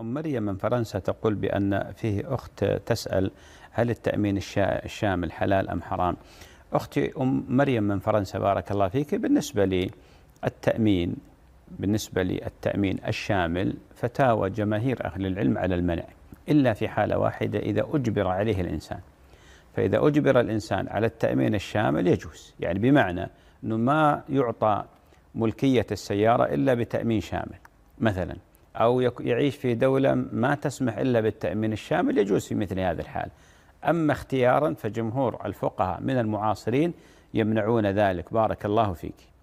أم مريم من فرنسا تقول بأن فيه أخت تسأل هل التأمين الشامل حلال أم حرام أختي أم مريم من فرنسا بارك الله فيك بالنسبة لي التأمين بالنسبة للتأمين الشامل فتاوى جماهير أهل العلم على المنع إلا في حالة واحدة إذا أجبر عليه الإنسان فإذا أجبر الإنسان على التأمين الشامل يجوز يعني بمعنى أنه ما يعطى ملكية السيارة إلا بتأمين شامل مثلاً أو يعيش في دولة ما تسمح إلا بالتأمين الشامل يجوز في مثل هذا الحال أما اختيارا فجمهور الفقهاء من المعاصرين يمنعون ذلك بارك الله فيك